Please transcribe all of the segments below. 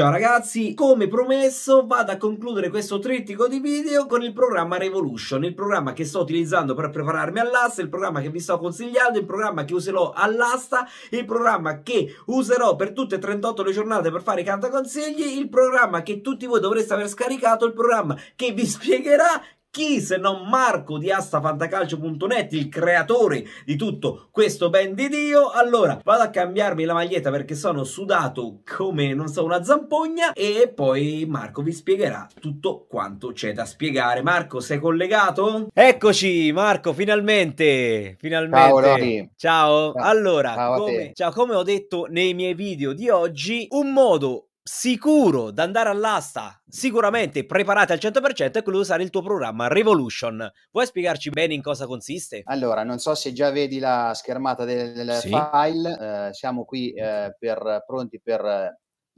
Ciao ragazzi, come promesso vado a concludere questo trittico di video con il programma Revolution, il programma che sto utilizzando per prepararmi all'asta, il programma che vi sto consigliando, il programma che userò all'asta, il programma che userò per tutte e 38 le giornate per fare i cantaconsigli, il programma che tutti voi dovreste aver scaricato, il programma che vi spiegherà chi se non Marco di astafantacalcio.net, il creatore di tutto questo ben di Dio. Allora vado a cambiarmi la maglietta perché sono sudato come non so una zampogna e poi Marco vi spiegherà tutto quanto c'è da spiegare. Marco, sei collegato? Eccoci Marco, finalmente, finalmente. Ciao. Ciao. Ciao. Allora, ciao come, ciao, come ho detto nei miei video di oggi, un modo sicuro da andare all'asta, sicuramente preparati al 100% è quello di usare il tuo programma Revolution. Vuoi spiegarci bene in cosa consiste? Allora, non so se già vedi la schermata del sì. file, eh, siamo qui eh, per, pronti per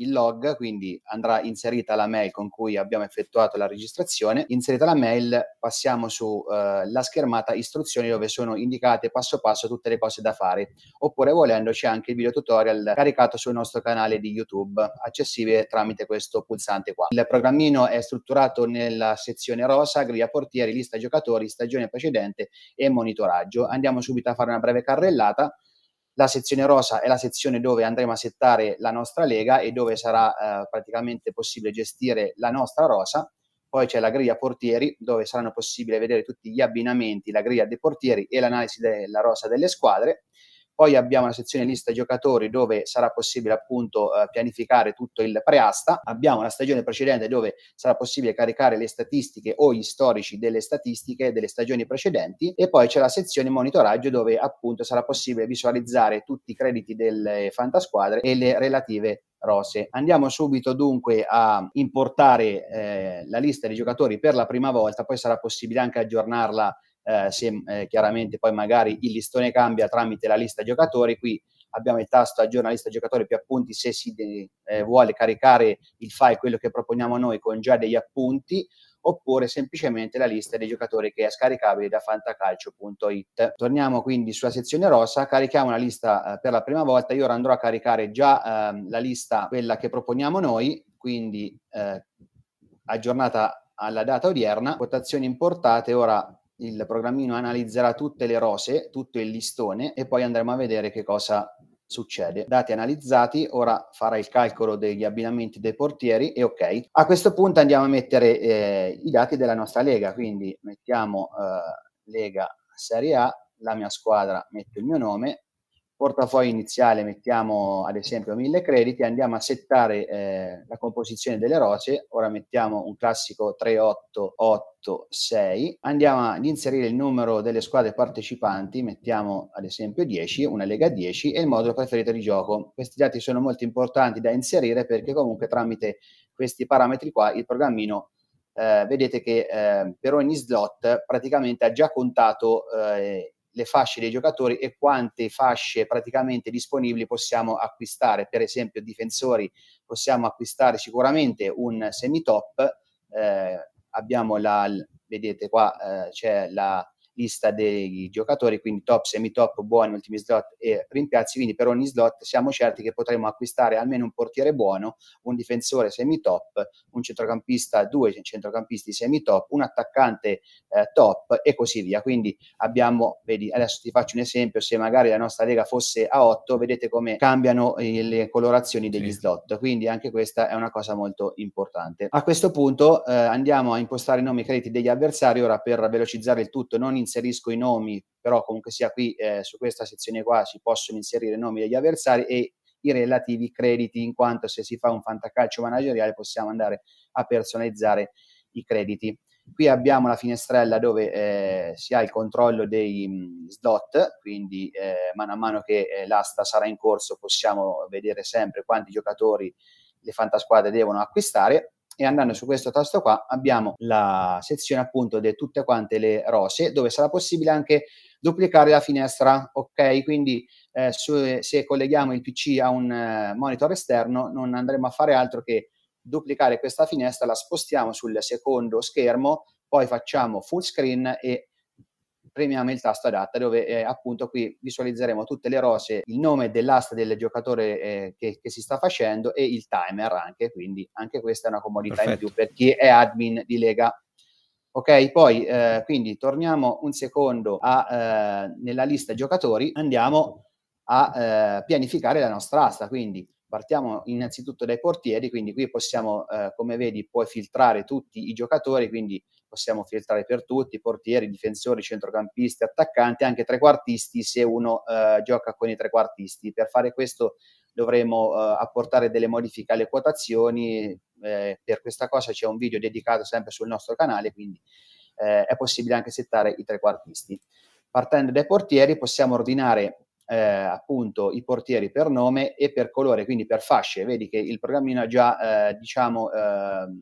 il log, quindi andrà inserita la mail con cui abbiamo effettuato la registrazione. Inserita la mail, passiamo sulla eh, schermata istruzioni dove sono indicate passo passo tutte le cose da fare. Oppure volendo c'è anche il video tutorial caricato sul nostro canale di YouTube, accessibile tramite questo pulsante qua. Il programmino è strutturato nella sezione rosa, griglia portieri, lista giocatori, stagione precedente e monitoraggio. Andiamo subito a fare una breve carrellata la sezione rosa è la sezione dove andremo a settare la nostra lega e dove sarà eh, praticamente possibile gestire la nostra rosa. Poi c'è la griglia portieri dove saranno possibili vedere tutti gli abbinamenti, la griglia dei portieri e l'analisi della rosa delle squadre. Poi abbiamo una sezione lista giocatori dove sarà possibile appunto eh, pianificare tutto il preasta. Abbiamo la stagione precedente dove sarà possibile caricare le statistiche o gli storici delle statistiche delle stagioni precedenti e poi c'è la sezione monitoraggio dove appunto sarà possibile visualizzare tutti i crediti delle fantasquadre e le relative rose. Andiamo subito dunque a importare eh, la lista dei giocatori per la prima volta, poi sarà possibile anche aggiornarla eh, se eh, chiaramente poi magari il listone cambia tramite la lista giocatori, qui abbiamo il tasto aggiorna lista giocatori più appunti se si eh, vuole caricare il file, quello che proponiamo noi con già degli appunti, oppure semplicemente la lista dei giocatori che è scaricabile da fantacalcio.it. Torniamo quindi sulla sezione rossa, carichiamo la lista eh, per la prima volta, io ora andrò a caricare già eh, la lista, quella che proponiamo noi, quindi eh, aggiornata alla data odierna, quotazioni importate, ora il programmino analizzerà tutte le rose, tutto il listone e poi andremo a vedere che cosa succede. Dati analizzati, ora farà il calcolo degli abbinamenti dei portieri e ok. A questo punto andiamo a mettere eh, i dati della nostra lega, quindi mettiamo eh, lega Serie A, la mia squadra, metto il mio nome, portafoglio iniziale mettiamo ad esempio 1000 crediti, andiamo a settare eh, la composizione delle rocce, ora mettiamo un classico 3886, andiamo ad inserire il numero delle squadre partecipanti, mettiamo ad esempio 10, una lega 10 e il modulo preferito di gioco. Questi dati sono molto importanti da inserire perché comunque tramite questi parametri qua il programmino eh, vedete che eh, per ogni slot praticamente ha già contato eh, le fasce dei giocatori e quante fasce praticamente disponibili possiamo acquistare. Per esempio, difensori possiamo acquistare sicuramente un semi-top. Eh, abbiamo la, vedete qua, eh, c'è la lista dei giocatori, quindi top, semi-top, buoni, ultimi slot e rimpiazzi, quindi per ogni slot siamo certi che potremo acquistare almeno un portiere buono, un difensore semi-top, un centrocampista, due centrocampisti semi-top, un attaccante eh, top e così via. Quindi abbiamo, vedi, adesso ti faccio un esempio, se magari la nostra lega fosse a 8, vedete come cambiano eh, le colorazioni degli sì. slot, quindi anche questa è una cosa molto importante. A questo punto eh, andiamo a impostare i nomi crediti degli avversari, ora per velocizzare il tutto non inserisco i nomi, però comunque sia qui eh, su questa sezione qua si possono inserire i nomi degli avversari e i relativi crediti, in quanto se si fa un fantacalcio manageriale possiamo andare a personalizzare i crediti. Qui abbiamo la finestrella dove eh, si ha il controllo dei mh, mm, slot, quindi eh, mano a mano che eh, l'asta sarà in corso possiamo vedere sempre quanti giocatori le fantasquadre devono acquistare e andando su questo tasto qua abbiamo la sezione appunto di tutte quante le rose dove sarà possibile anche duplicare la finestra, ok? Quindi eh, su, se colleghiamo il PC a un eh, monitor esterno non andremo a fare altro che duplicare questa finestra, la spostiamo sul secondo schermo, poi facciamo full screen e premiamo il tasto adatta dove eh, appunto qui visualizzeremo tutte le rose, il nome dell'asta del giocatore eh, che, che, si sta facendo e il timer anche, quindi anche questa è una comodità Perfetto. in più per chi è admin di Lega. Ok, poi eh, quindi torniamo un secondo a, eh, nella lista giocatori, andiamo a eh, pianificare la nostra asta, quindi Partiamo innanzitutto dai portieri, quindi qui possiamo, eh, come vedi, puoi filtrare tutti i giocatori, quindi possiamo filtrare per tutti, portieri, difensori, centrocampisti, attaccanti, anche trequartisti se uno eh, gioca con i trequartisti. Per fare questo dovremo eh, apportare delle modifiche alle quotazioni, eh, per questa cosa c'è un video dedicato sempre sul nostro canale, quindi eh, è possibile anche settare i trequartisti. Partendo dai portieri possiamo ordinare eh, appunto i portieri per nome e per colore, quindi per fasce. Vedi che il programmino ha già, eh, diciamo, eh,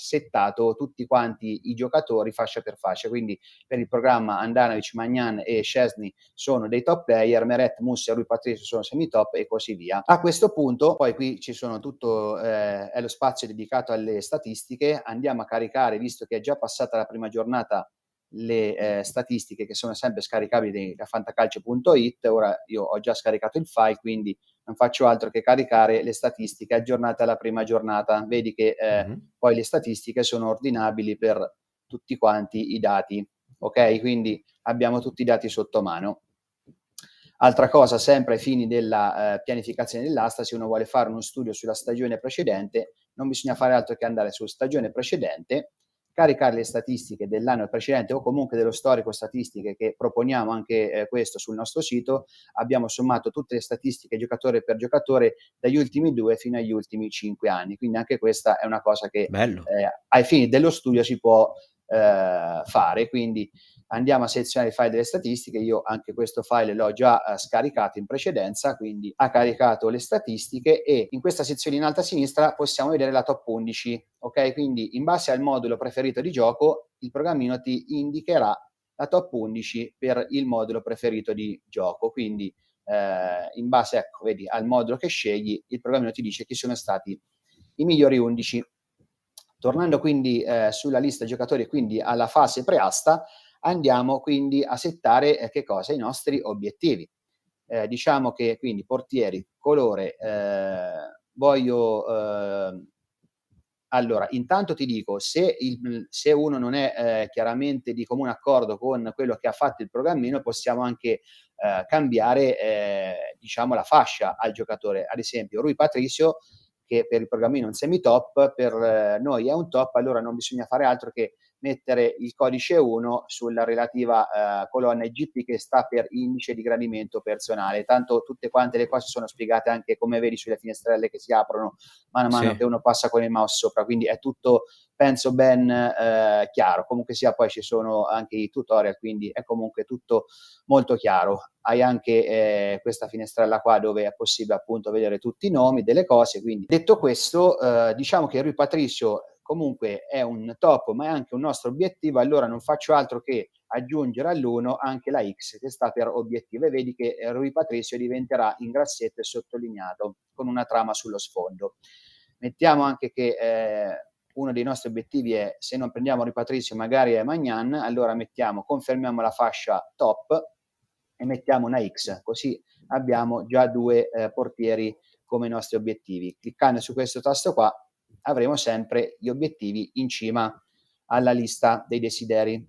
settato tutti quanti i giocatori fascia per fascia. Quindi per il programma Andanovic, Magnan e Scesni sono dei top player, Meret, Mussi e Rui Patrizio sono semi-top e così via. A questo punto, poi qui ci sono tutto, eh, è lo spazio dedicato alle statistiche, andiamo a caricare, visto che è già passata la prima giornata le eh, statistiche che sono sempre scaricabili da fantacalcio.it. Ora io ho già scaricato il file, quindi non faccio altro che caricare le statistiche aggiornate alla prima giornata. Vedi che eh, mm-hmm. poi le statistiche sono ordinabili per tutti quanti i dati. Ok, quindi abbiamo tutti i dati sotto mano. Altra cosa, sempre ai fini della eh, pianificazione dell'asta, se uno vuole fare uno studio sulla stagione precedente, non bisogna fare altro che andare su stagione precedente caricare le statistiche dell'anno precedente o comunque dello storico statistiche che proponiamo anche eh, questo sul nostro sito, abbiamo sommato tutte le statistiche giocatore per giocatore dagli ultimi due fino agli ultimi cinque anni, quindi anche questa è una cosa che eh, ai fini dello studio si può eh, fare, quindi andiamo a selezionare il file delle statistiche, io anche questo file l'ho già eh, scaricato in precedenza, quindi ha caricato le statistiche e in questa sezione in alto a sinistra possiamo vedere la top 11, ok? Quindi in base al modulo preferito di gioco il programmino ti indicherà la top 11 per il modulo preferito di gioco, quindi eh, in base ecco, vedi, al modulo che scegli il programmino ti dice chi sono stati i migliori 11. Tornando quindi eh, sulla lista giocatori, quindi alla fase preasta, andiamo quindi a settare eh, che cosa? I nostri obiettivi. Eh, diciamo che quindi portieri, colore, eh, voglio... Ehm, allora, intanto ti dico, se, il, se uno non è eh, chiaramente di comune accordo con quello che ha fatto il programmino, possiamo anche eh, cambiare eh, diciamo, la fascia al giocatore. Ad esempio, Rui Patricio che per il programmino è un semi top, per noi è un top, allora non bisogna fare altro che mettere il codice 1 sulla relativa eh, colonna IGP che sta per indice di gradimento personale. Tanto tutte quante le cose sono spiegate anche come vedi sulle finestrelle che si aprono mano a mano sì. che uno passa con il mouse sopra, quindi è tutto penso ben eh, chiaro. Comunque sia poi ci sono anche i tutorial, quindi è comunque tutto molto chiaro. Hai anche eh, questa finestrella qua dove è possibile appunto vedere tutti i nomi delle cose, quindi detto questo eh, diciamo che Rui Patricio comunque è un top, ma è anche un nostro obiettivo, allora non faccio altro che aggiungere all'1 anche la X che sta per obiettivo e vedi che eh, Rui Patrizio diventerà in grassetto e sottolineato con una trama sullo sfondo. Mettiamo anche che eh, uno dei nostri obiettivi è se non prendiamo Rui Patrizio magari è Magnan, allora mettiamo, confermiamo la fascia top e mettiamo una X, così abbiamo già due eh, portieri come nostri obiettivi. Cliccando su questo tasto qua avremo sempre gli obiettivi in cima alla lista dei desideri.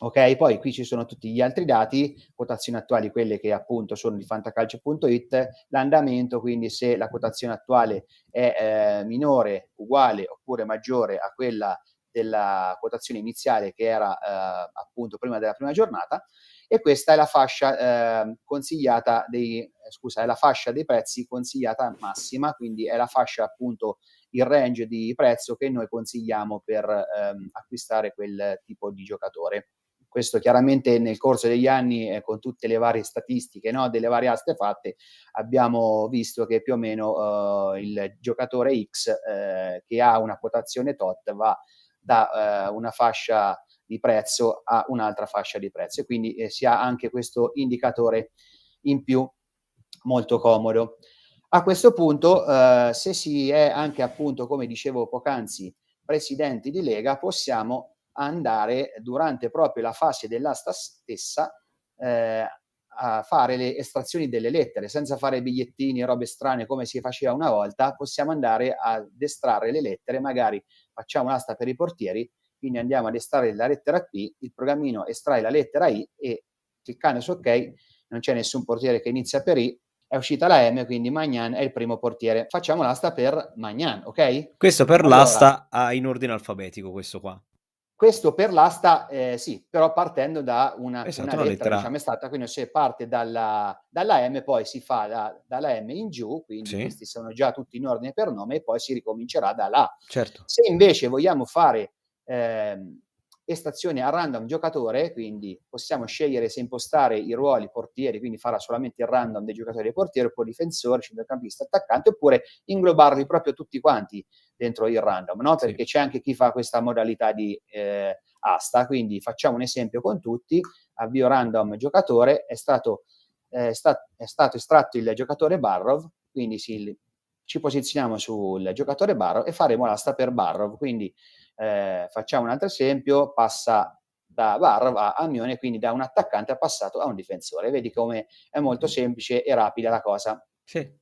Ok, poi qui ci sono tutti gli altri dati, quotazioni attuali, quelle che appunto sono di fantacalcio.it, l'andamento, quindi se la quotazione attuale è eh, minore, uguale oppure maggiore a quella della quotazione iniziale che era eh, appunto prima della prima giornata e questa è la fascia eh, consigliata dei eh, scusa, è la fascia dei prezzi consigliata massima, quindi è la fascia appunto il range di prezzo che noi consigliamo per ehm, acquistare quel tipo di giocatore. Questo chiaramente nel corso degli anni, eh, con tutte le varie statistiche no, delle varie aste fatte, abbiamo visto che più o meno eh, il giocatore X eh, che ha una quotazione tot va da eh, una fascia di prezzo a un'altra fascia di prezzo e quindi eh, si ha anche questo indicatore in più molto comodo. A questo punto, eh, se si è anche appunto, come dicevo poc'anzi, presidenti di Lega, possiamo andare durante proprio la fase dell'asta stessa eh, a fare le estrazioni delle lettere, senza fare bigliettini e robe strane come si faceva una volta, possiamo andare ad estrarre le lettere, magari facciamo un'asta per i portieri, quindi andiamo ad estrarre la lettera P, il programmino estrae la lettera I e cliccando su ok, non c'è nessun portiere che inizia per I, è uscita la M, quindi Magnan è il primo portiere. Facciamo l'asta per Magnan, ok? Questo per allora, l'asta in ordine alfabetico, questo qua. Questo per l'asta, eh, sì, però partendo da una, esatto, una lettera, lettera, diciamo, è stata, quindi se parte dalla, dalla M, poi si fa da, dalla M in giù, quindi sì. questi sono già tutti in ordine per nome, e poi si ricomincerà da là. Certo. Se invece vogliamo fare... Ehm, e stazione a random giocatore, quindi possiamo scegliere se impostare i ruoli portieri, quindi farà solamente il random dei giocatori e portiere, oppure difensore, centrocampista, attaccante, oppure inglobarli proprio tutti quanti dentro il random, no? perché sì. c'è anche chi fa questa modalità di eh, asta, quindi facciamo un esempio con tutti, avvio random giocatore, è stato, eh, sta, è stato estratto il giocatore Barrov, quindi si, ci posizioniamo sul giocatore Barrov e faremo l'asta per Barrov, quindi eh, facciamo un altro esempio, passa da Barra a Mione, quindi da un attaccante è passato a un difensore. Vedi come è molto semplice e rapida la cosa. Sì.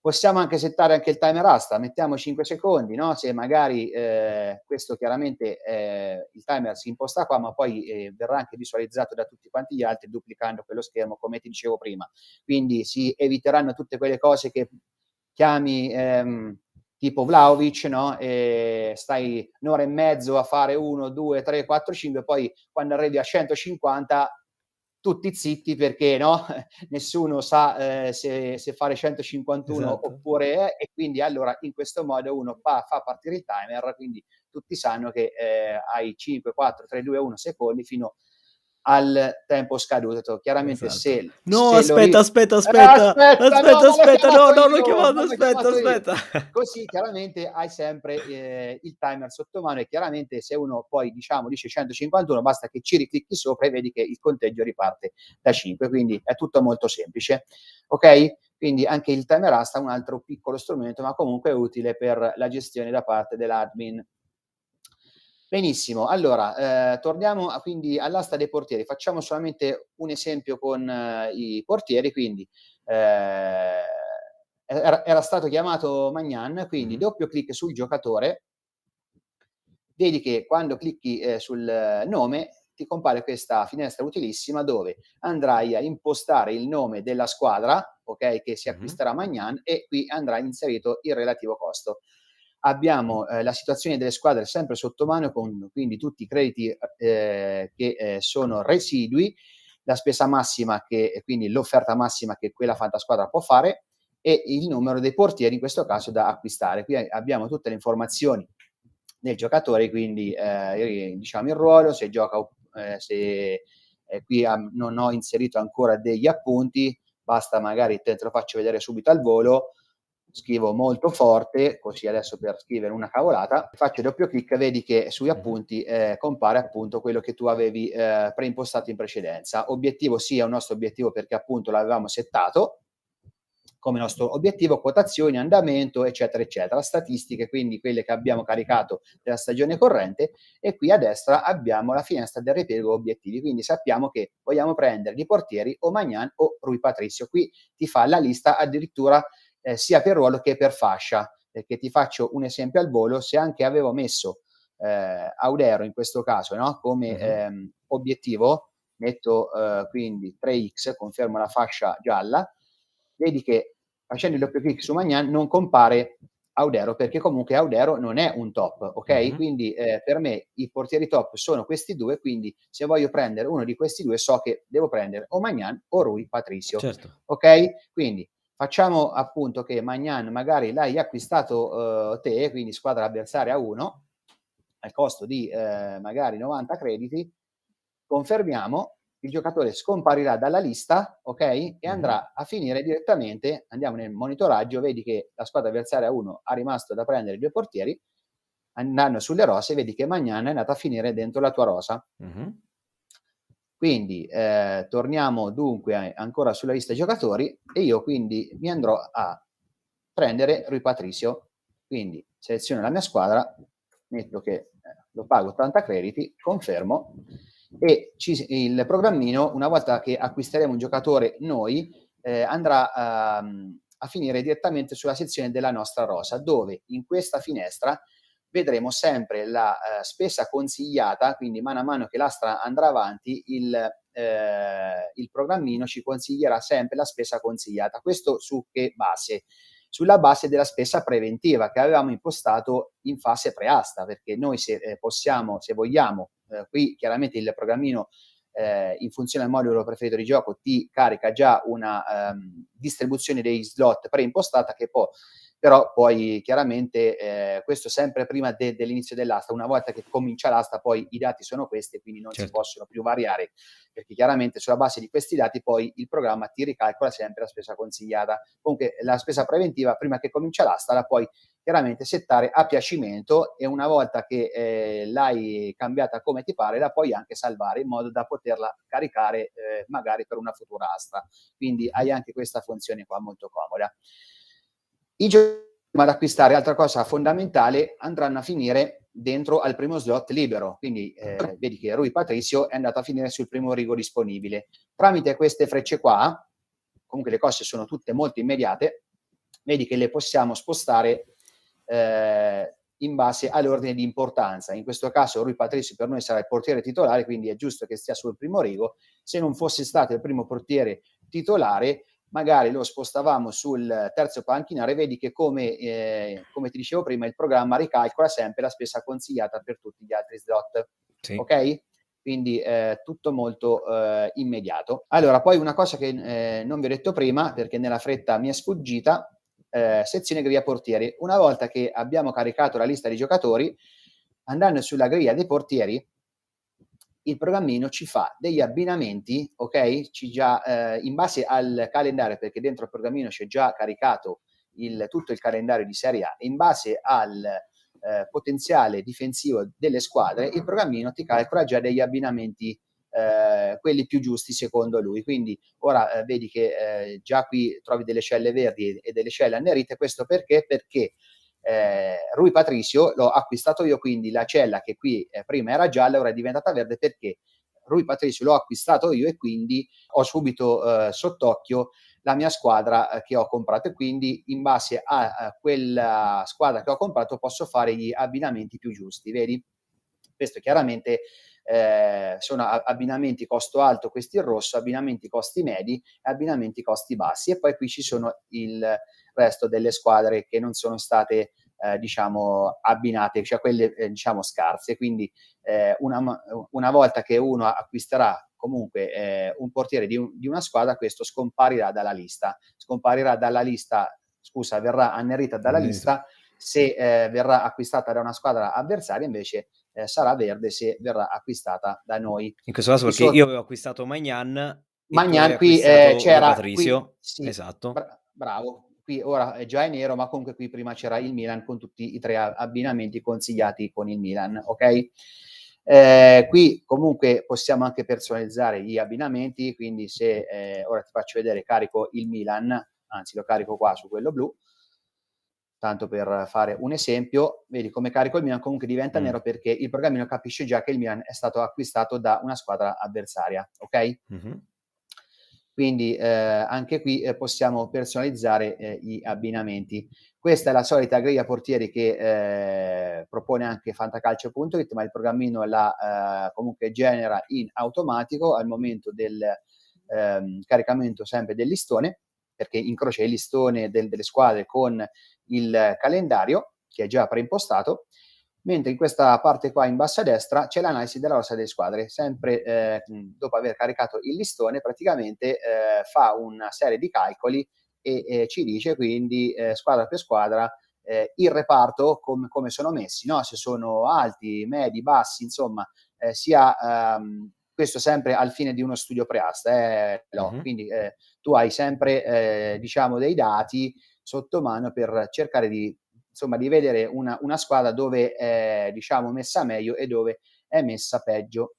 Possiamo anche settare anche il timer asta, mettiamo 5 secondi, no? se magari eh, questo chiaramente eh, il timer si imposta qua, ma poi eh, verrà anche visualizzato da tutti quanti gli altri duplicando quello schermo come ti dicevo prima. Quindi si eviteranno tutte quelle cose che chiami ehm, tipo Vlaovic, no? E stai un'ora e mezzo a fare 1, 2, 3, 4, 5, poi quando arrivi a 150 tutti zitti perché no? nessuno sa eh, se, se, fare 151 esatto. oppure e quindi allora in questo modo uno fa, fa partire il timer, quindi tutti sanno che eh, hai 5, 4, 3, 2, 1 secondi fino a al tempo scaduto. Chiaramente esatto. se... No, se aspetta, ri... aspetta, aspetta, eh, aspetta, aspetta, no, aspetta, no, non l'ho chiamato, no, aspetta, aspetta. Così chiaramente hai sempre eh, il timer sotto mano e chiaramente se uno poi diciamo dice 151 basta che ci riclicchi sopra e vedi che il conteggio riparte da 5, quindi è tutto molto semplice. Ok? Quindi anche il timer asta è un altro piccolo strumento, ma comunque utile per la gestione da parte dell'admin Benissimo, allora eh, torniamo a, quindi all'asta dei portieri, facciamo solamente un esempio con eh, i portieri, quindi eh, era, era, stato chiamato Magnan, quindi mm-hmm. doppio clic sul giocatore, vedi che quando clicchi eh, sul nome ti compare questa finestra utilissima dove andrai a impostare il nome della squadra, ok, che si mm-hmm. acquisterà Magnan e qui andrà inserito il relativo costo abbiamo eh, la situazione delle squadre sempre sotto mano con quindi tutti i crediti eh, che eh, sono residui, la spesa massima che quindi l'offerta massima che quella fantasquadra può fare e il numero dei portieri in questo caso da acquistare. Qui abbiamo tutte le informazioni del giocatore, quindi eh, diciamo il ruolo, se gioca eh, se eh, qui am- non ho inserito ancora degli appunti, basta magari te lo faccio vedere subito al volo scrivo molto forte, così adesso per scrivere una cavolata, faccio doppio clic, vedi che sui mhm. appunti eh, compare appunto quello che tu avevi eh, preimpostato in precedenza. Obiettivo sì, è un nostro obiettivo perché appunto l'avevamo settato come nostro obiettivo, quotazioni, andamento, eccetera, eccetera, statistiche, quindi quelle che abbiamo caricato della stagione corrente e qui a destra abbiamo la finestra del ripiego obiettivi, quindi sappiamo che vogliamo prendere di portieri o Magnan o Rui Patrizio, qui ti fa la lista addirittura eh, sia per ruolo che per fascia. Perché ti faccio un esempio al volo, se anche avevo messo eh, Audero in questo caso no? come uh-huh. ehm, obiettivo, metto eh, quindi 3x, confermo la fascia gialla, vedi che facendo il doppio clic su Magnan non compare Audero perché comunque Audero non è un top, ok? Uh-huh. Quindi eh, per me i portieri top sono questi due, quindi se voglio prendere uno di questi due so che devo prendere o Magnan o Rui Patricio, certo. ok? Quindi Facciamo appunto che Magnan magari l'hai acquistato eh, te, quindi squadra avversaria 1, al costo di eh, magari 90 crediti, confermiamo, il giocatore scomparirà dalla lista, ok? E mhm. andrà a finire direttamente, andiamo nel monitoraggio, vedi che la squadra avversaria 1 ha rimasto da prendere i due portieri, andando sulle rose, vedi che Magnan è andata a finire dentro la tua rosa. Uh-huh. Quindi eh, torniamo dunque a, ancora sulla lista giocatori e io quindi mi andrò a prendere Rui Patricio. Quindi seleziono la mia squadra, metto che eh, lo pago 80 crediti, confermo e ci, il programmino, una volta che acquisteremo un giocatore noi, eh, andrà a, a finire direttamente sulla sezione della nostra rosa, dove in questa finestra vedremo sempre la eh, spesa consigliata, quindi mano a mano che l'astra andrà avanti, il, eh, il programmino ci consiglierà sempre la spesa consigliata. Questo su che base? Sulla base della spesa preventiva che avevamo impostato in fase preasta, perché noi se eh, possiamo, se vogliamo, eh, qui chiaramente il programmino eh, in funzione al modulo preferito di gioco ti carica già una ehm, distribuzione dei slot preimpostata che può però poi chiaramente eh, questo sempre prima de- dell'inizio dell'asta, una volta che comincia l'asta poi i dati sono questi, quindi non certo. si possono più variare, perché chiaramente sulla base di questi dati poi il programma ti ricalcola sempre la spesa consigliata. Comunque la spesa preventiva prima che comincia l'asta la puoi chiaramente settare a piacimento e una volta che eh, l'hai cambiata come ti pare la puoi anche salvare in modo da poterla caricare eh, magari per una futura asta. Quindi hai anche questa funzione qua molto comoda. I giocatori ad acquistare, altra cosa fondamentale, andranno a finire dentro al primo slot libero. Quindi eh, certo. vedi che Rui Patricio è andato a finire sul primo rigo disponibile. Tramite queste frecce qua, comunque le cose sono tutte molto immediate, vedi che le possiamo spostare eh, in base all'ordine di importanza. In questo caso Rui Patricio per noi sarà il portiere titolare, quindi è giusto che stia sul primo rigo. Se non fosse stato il primo portiere titolare, magari lo spostavamo sul terzo panchinare, vedi che come, eh, come, ti dicevo prima il programma ricalcola sempre la spesa consigliata per tutti gli altri slot. Sì. Ok? Quindi eh, tutto molto eh, immediato. Allora, poi una cosa che eh, non vi ho detto prima, perché nella fretta mi è sfuggita, eh, sezione griglia portieri. Una volta che abbiamo caricato la lista dei giocatori, andando sulla griglia dei portieri, il programmino ci fa degli abbinamenti, ok? Ci già, eh, in base al calendario, perché dentro il programmino c'è già caricato il, tutto il calendario di Serie A, in base al eh, potenziale difensivo delle squadre, il programmino ti calcola già degli abbinamenti. Eh, quelli più giusti secondo lui. Quindi ora eh, vedi che eh, già qui trovi delle celle verdi e, e delle celle annerite, questo perché? Perché eh, Rui Patricio l'ho acquistato io, quindi la cella che qui eh, prima era gialla ora è diventata verde perché Rui Patricio l'ho acquistato io e quindi ho subito eh, sott'occhio la mia squadra eh, che ho comprato e quindi in base a, a quella squadra che ho comprato posso fare gli abbinamenti più giusti, vedi? Questo chiaramente eh, sono abbinamenti costo alto, questi in rosso, abbinamenti costi medi, e abbinamenti costi bassi e poi qui ci sono il, resto delle squadre che non sono state eh, diciamo abbinate, cioè quelle eh, diciamo scarse. Quindi eh, una, una, volta che uno acquisterà comunque eh, un portiere di, un, di, una squadra, questo scomparirà dalla lista, scomparirà dalla lista, scusa, verrà annerita dalla lista se eh, verrà acquistata da una squadra avversaria, invece eh, sarà verde se verrà acquistata da noi. In questo caso perché io avevo acquistato Magnan, Magnan qui c'era Patrizio, qui, sì, esatto. Bra- bravo, qui ora già è nero, ma comunque qui prima c'era il Milan con tutti i tre abbinamenti consigliati con il Milan, ok? Eh, qui comunque possiamo anche personalizzare gli abbinamenti, quindi se eh, ora ti faccio vedere carico il Milan, anzi lo carico qua su quello blu, tanto per fare un esempio, vedi come carico il Milan comunque diventa mm. nero perché il programmino capisce già che il Milan è stato acquistato da una squadra avversaria, ok? Mm-hmm quindi eh, anche qui eh, possiamo personalizzare eh, gli abbinamenti. Questa è la solita griglia portieri che eh, propone anche fantacalcio.it, ma il programmino la eh, comunque genera in automatico al momento del ehm, caricamento sempre del listone, perché incrocia il listone del, delle squadre con il calendario che è già preimpostato mentre in questa parte qua in basso a destra c'è l'analisi della rossa delle squadre, sempre eh, dopo aver caricato il listone praticamente eh, fa una serie di calcoli e eh, ci dice quindi eh, squadra per squadra eh, il reparto com- come sono messi, no? se sono alti, medi, bassi, insomma, eh, sia, ehm, questo sempre al fine di uno studio preasta, no? mm-hmm. quindi tu hai sempre diciamo dei dati sotto mano per cercare di insomma, di vedere una, una squadra dove è diciamo, messa meglio e dove è messa peggio.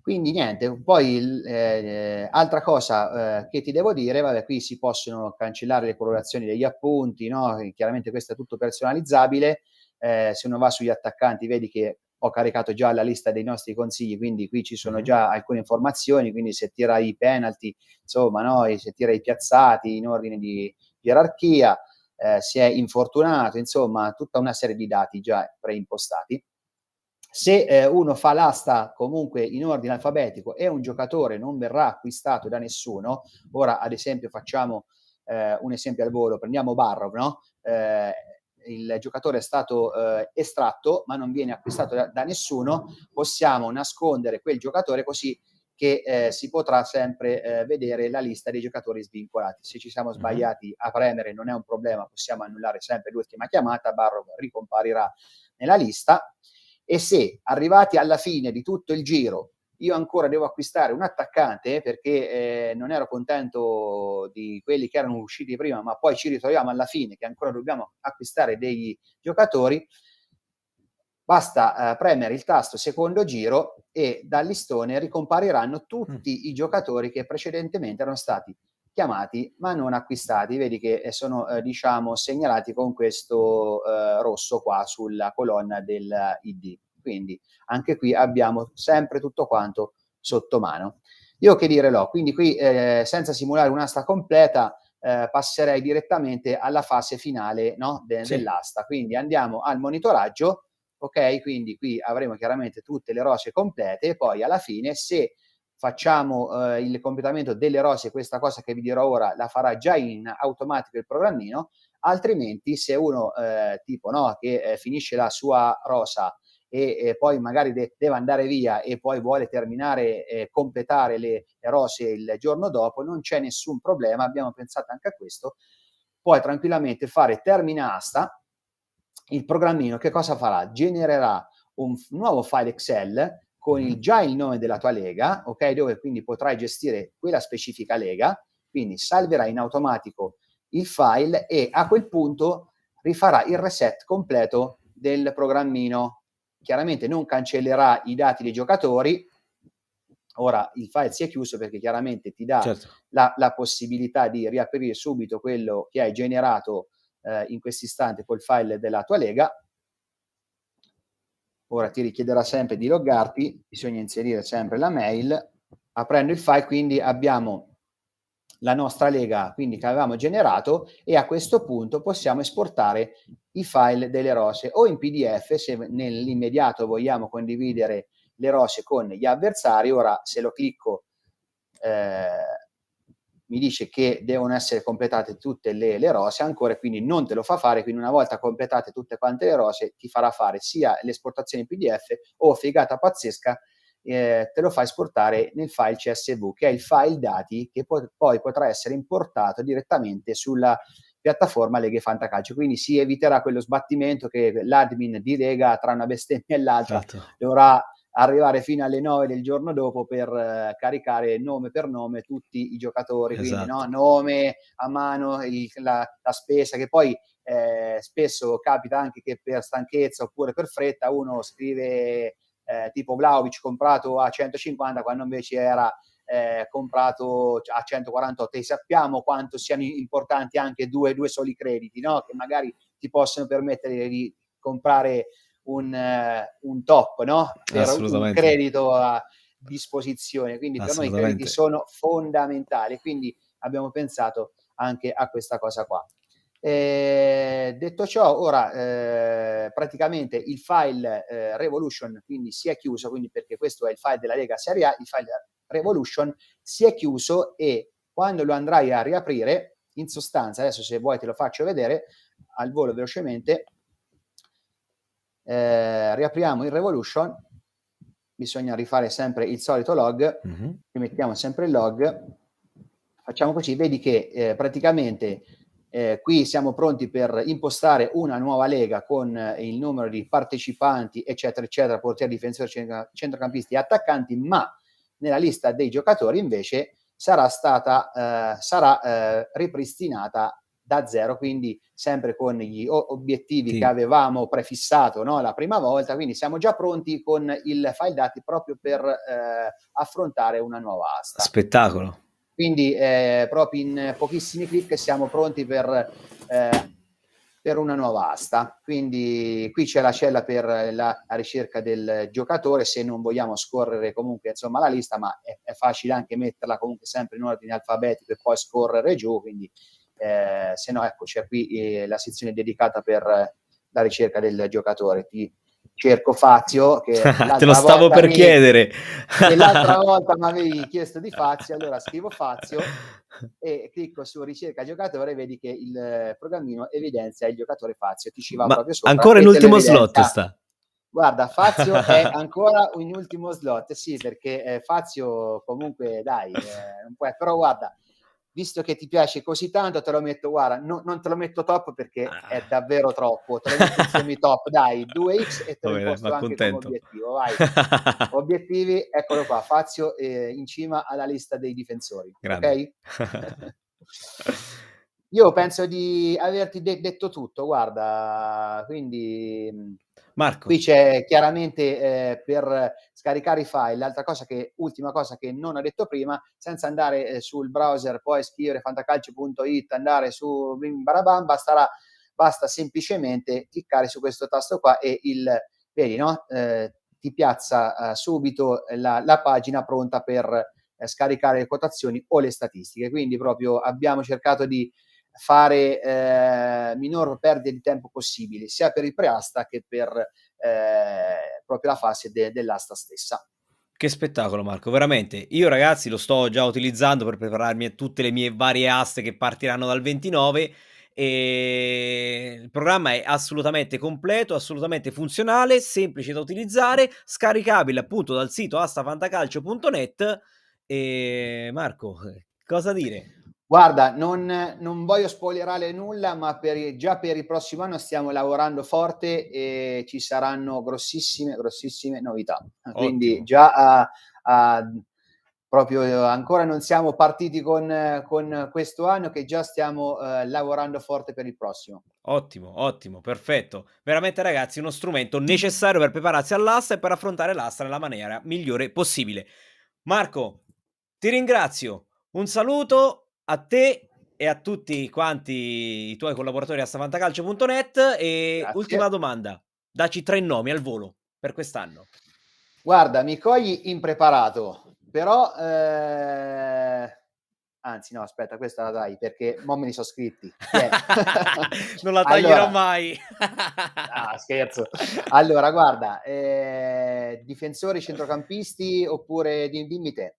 Quindi niente, poi eh, altra cosa eh, che ti devo dire, vabbè qui si possono cancellare le colorazioni degli appunti, no? chiaramente questo è tutto personalizzabile, eh, se uno va sugli attaccanti vedi che ho caricato già la lista dei nostri consigli, quindi qui ci sono mhm. già alcune informazioni, quindi se tira i penalty, insomma, no? se tira i piazzati in ordine di gerarchia, eh, si è infortunato, insomma tutta una serie di dati già preimpostati. Se eh, uno fa l'asta comunque in ordine alfabetico e un giocatore non verrà acquistato da nessuno, ora ad esempio facciamo eh, un esempio al volo, prendiamo Barrov, no? Eh, il giocatore è stato eh, estratto ma non viene acquistato da, da, nessuno, possiamo nascondere quel giocatore così che eh, si potrà sempre eh, vedere la lista dei giocatori svincolati. Se ci siamo mhm. sbagliati a premere non è un problema, possiamo annullare sempre l'ultima chiamata, Barrow ricomparirà nella lista e se arrivati alla fine di tutto il giro io ancora devo acquistare un attaccante perché eh, non ero contento di quelli che erano usciti prima, ma poi ci ritroviamo alla fine che ancora dobbiamo acquistare dei giocatori, Basta eh, premere il tasto secondo giro e dal listone ricompariranno tutti mm. i giocatori che precedentemente erano stati chiamati ma non acquistati. Vedi che eh, sono eh, diciamo segnalati con questo eh, rosso qua sulla colonna del eh, ID. Quindi anche qui abbiamo sempre tutto quanto sotto mano. Io che dire l'ho, quindi qui eh, senza simulare un'asta completa eh, passerei direttamente alla fase finale no, de- sì. dell'asta. Quindi andiamo al monitoraggio ok? Quindi qui avremo chiaramente tutte le rose complete e poi alla fine se facciamo eh, il completamento delle rose, questa cosa che vi dirò ora la farà già in automatico il programmino, altrimenti se uno eh, tipo no, che eh, finisce la sua rosa e, e poi magari de- deve andare via e poi vuole terminare, eh, completare le, le rose il giorno dopo, non c'è nessun problema, abbiamo pensato anche a questo, puoi tranquillamente fare termina asta, il programmino che cosa farà? Genererà un f- nuovo file Excel con il, mm-hmm. già il nome della tua lega, ok? Dove quindi potrai gestire quella specifica lega, quindi salverà in automatico il file e a quel punto rifarà il reset completo del programmino. Chiaramente non cancellerà i dati dei giocatori, ora il file si è chiuso perché chiaramente ti dà certo. la, la possibilità di riaprire subito quello che hai generato eh, in questo istante col file della tua lega. Ora ti richiederà sempre di loggarti, bisogna inserire sempre la mail. Aprendo il file, quindi abbiamo la nostra lega quindi che avevamo generato e a questo punto possiamo esportare i file delle rose o in PDF se nell'immediato vogliamo condividere le rose con gli avversari. Ora se lo clicco eh, mi dice che devono essere completate tutte le, le rose ancora, quindi non te lo fa fare, quindi una volta completate tutte quante le rose ti farà fare sia l'esportazione in PDF o figata pazzesca, eh, te lo fa esportare nel file CSV, che è il file dati che po- poi potrà essere importato direttamente sulla piattaforma Leghe Fantacalcio. Quindi si eviterà quello sbattimento che l'admin di Lega tra una bestemmia e l'altra certo. dovrà arrivare fino alle 9 del giorno dopo per eh, caricare nome per nome tutti i giocatori, esatto. quindi no? Esatto. nome a mano, il, la, la spesa, che poi eh, spesso capita anche che per stanchezza oppure per fretta uno scrive eh, tipo Vlaovic comprato a 150 quando invece era eh, comprato a 148 e sappiamo quanto siano importanti anche due, due soli crediti no? che magari ti possono permettere di comprare un, eh, un top, no? Per un credito a disposizione. Quindi per noi i crediti sono fondamentali, quindi abbiamo pensato anche a questa cosa qua. Eh, detto ciò, ora eh, praticamente il file eh, Revolution quindi si è chiuso, quindi perché questo è il file della Lega Serie A, il file Revolution si è chiuso e quando lo andrai a riaprire, in sostanza, adesso se vuoi te lo faccio vedere al volo velocemente, eh, riapriamo il Revolution, bisogna rifare sempre il solito log, mm-hmm. rimettiamo sempre il log, facciamo così, vedi che eh, praticamente eh, qui siamo pronti per impostare una nuova lega con eh, il numero di partecipanti, eccetera, eccetera, portieri, difensori, centrocampisti e attaccanti, ma nella lista dei giocatori invece sarà stata eh, sarà, eh, ripristinata da zero, quindi sempre con gli obiettivi sì. che avevamo prefissato no, la prima volta, quindi siamo già pronti con il file dati proprio per eh, affrontare una nuova asta. Spettacolo. Quindi eh, proprio in pochissimi clic siamo pronti per... Eh, per una nuova asta. Quindi qui c'è la cella per la, la ricerca del giocatore, se non vogliamo scorrere comunque insomma, la lista, ma è, è, facile anche metterla comunque sempre in ordine alfabetico e poi scorrere giù, quindi eh, se no ecco c'è qui eh, la sezione dedicata per eh, la ricerca del giocatore. Ti cerco Fazio che te lo stavo per mi, chiedere. l'altra volta mi avevi chiesto di Fazio, allora scrivo Fazio e clicco su ricerca giocatore vedi che il eh, programmino evidenzia il giocatore Fazio, ti ci va Ma proprio sopra. Ancora l'ultimo slot sta. Guarda, Fazio è ancora un ultimo slot, sì, perché eh, Fazio comunque, dai, eh, però guarda, visto che ti piace così tanto, te lo metto, guarda, no, non te lo metto top perché ah. è davvero troppo, te lo metto semi top, dai, 2x e te lo Vabbè, posto anche contento. come obiettivo, vai. Obiettivi, eccolo qua, Fazio eh, in cima alla lista dei difensori, Grande. ok? Io penso di averti de- detto tutto, guarda, quindi mm, Marco. Qui c'è chiaramente eh, per scaricare i file, l'altra cosa che, ultima cosa che non ho detto prima, senza andare eh, sul browser, poi scrivere fantacalcio.it, andare su Barabam, basterà, basta semplicemente cliccare su questo tasto qua e il, vedi, no? Eh, ti piazza eh, subito la, la, pagina pronta per eh, scaricare le quotazioni o le statistiche. Quindi proprio abbiamo cercato di fare eh, minor perdita di tempo possibile, sia per il preasta che per eh, proprio la fase de- dell'asta stessa. Che spettacolo Marco, veramente. Io ragazzi lo sto già utilizzando per prepararmi a tutte le mie varie aste che partiranno dal 29 e il programma è assolutamente completo, assolutamente funzionale, semplice da utilizzare, scaricabile appunto dal sito astafantacalcio.net e Marco, eh, cosa dire? Guarda, non, non, voglio spoilerare nulla, ma per, già per il prossimo anno stiamo lavorando forte e ci saranno grossissime, grossissime novità. Quindi già a, a, proprio ancora non siamo partiti con, con questo anno, che già stiamo eh, lavorando forte per il prossimo. Ottimo, ottimo, perfetto. Veramente ragazzi, uno strumento necessario per prepararsi all'asta e per affrontare l'asta nella maniera migliore possibile. Marco, ti ringrazio. Un saluto a te e a tutti quanti i tuoi collaboratori a savantacalcio.net e Grazie. ultima domanda, daci tre nomi al volo per quest'anno. Guarda, mi cogli impreparato, però... Eh... Anzi, no, aspetta, questa la dai perché mo me li sono scritti. Yeah. non la taglierò allora... mai. ah, scherzo. Allora, guarda, eh... difensori, centrocampisti oppure dimmi te.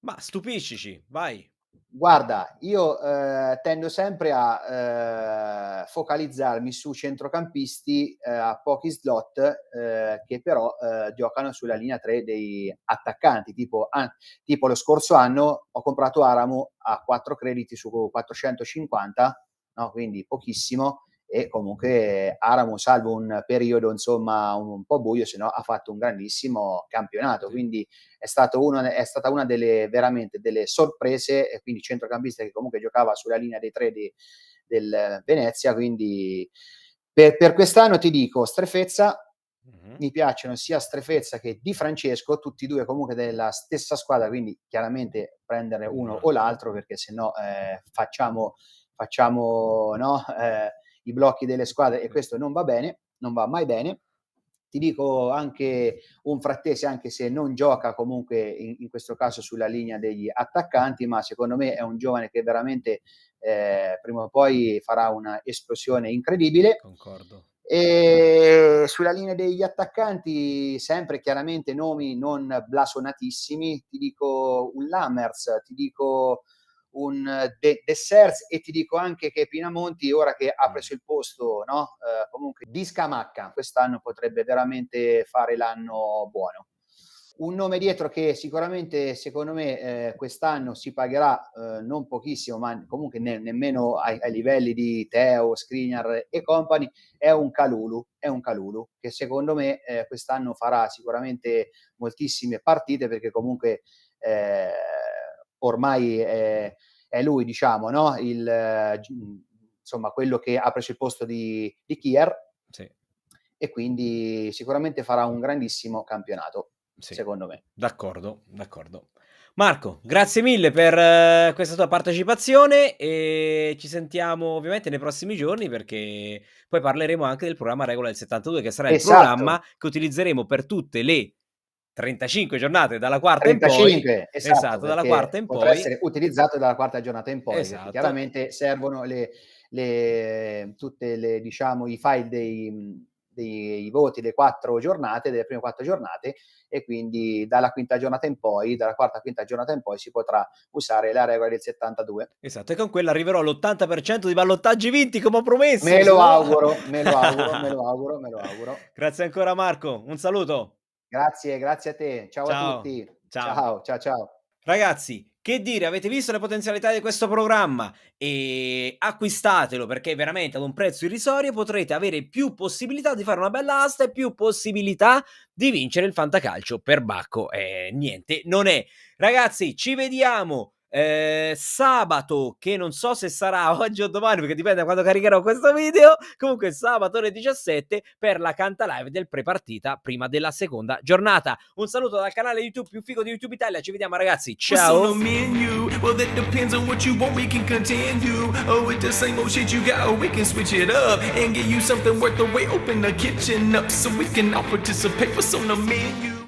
Ma stupiscici, vai. Guarda, io eh, tendo sempre a eh, focalizzarmi su centrocampisti eh, a pochi slot eh, che però eh, giocano sulla linea 3 dei attaccanti, tipo, ah, tipo, lo scorso anno ho comprato Aramu a 4 crediti su 450, no? quindi pochissimo, e comunque Aramo salvo un periodo insomma un, po' buio se no ha fatto un grandissimo campionato quindi è, una, è stata una delle veramente delle sorprese e quindi centrocampista che comunque giocava sulla linea dei tre di, del Venezia quindi per, per quest'anno ti dico strefezza Mi piacciono sia Strefezza che Di Francesco, tutti e due comunque della stessa squadra, quindi chiaramente prendere uno o l'altro perché se no eh, facciamo, facciamo no? Eh, i blocchi delle squadre e questo non va bene, non va mai bene. Ti dico anche un frattese, anche se non gioca comunque in, in questo caso sulla linea degli attaccanti, ma secondo me è un giovane che veramente eh, prima o poi farà un'esplosione incredibile. Concordo. E sulla linea degli attaccanti, sempre chiaramente nomi non blasonatissimi, ti dico un Lammers, ti dico un eh, de- desserts e ti dico anche che Pinamonti ora che ha mm. preso il posto no? eh, comunque di Scamacca quest'anno potrebbe veramente fare l'anno buono un nome dietro che sicuramente secondo me eh, quest'anno si pagherà eh, non pochissimo ma comunque ne- nemmeno ai-, ai-, livelli di Teo, Skriniar e compagni è un Calulu, è un Calulu che secondo me eh, quest'anno farà sicuramente moltissime partite perché comunque eh, ormai è, è lui, diciamo, no? Il, insomma, quello che ha preso il posto di, di Kier. Sì. E quindi sicuramente farà un grandissimo campionato, sì. secondo me. D'accordo, d'accordo. Marco, grazie mille per eh, questa tua partecipazione e ci sentiamo ovviamente nei prossimi giorni perché poi parleremo anche del programma Regola del 72 che sarà esatto. il programma che utilizzeremo per tutte le 35 giornate dalla quarta 35, in poi. Esatto, esatto dalla quarta in poi. Esatto, esatto, essere utilizzate dalla quarta giornata in poi. Esatto. Chiaramente servono le, le, tutte le, diciamo, i file dei, dei voti delle quattro giornate, delle prime quattro giornate e quindi dalla quinta giornata in poi, dalla quarta quinta giornata in poi si potrà usare la regola del 72. Esatto, e con quella arriverò all'80% di ballottaggi vinti come ho promesso. Me lo auguro, me lo auguro, me lo auguro, me lo auguro. Grazie ancora Marco, un saluto. Grazie, grazie a te. Ciao, ciao. a tutti. Ciao. ciao, ciao, ciao. Ragazzi, che dire, avete visto le potenzialità di questo programma e acquistatelo perché veramente ad un prezzo irrisorio potrete avere più possibilità di fare una bella asta e più possibilità di vincere il fantacalcio per Bacco. Eh, niente, non è. Ragazzi, ci vediamo eh, sabato, che non so se sarà oggi o domani, perché dipende da quando caricherò questo video. Comunque, sabato ore 17 per la canta live del prepartita prima della seconda giornata. Un saluto dal canale YouTube più figo di YouTube Italia. Ci vediamo, ragazzi. Ciao. Well, that depends on what you want, we can continue. Oh, with the same old shit you got, oh, we can switch it up and get you something worth the wait. Open the kitchen up so we can all participate. What's on the menu?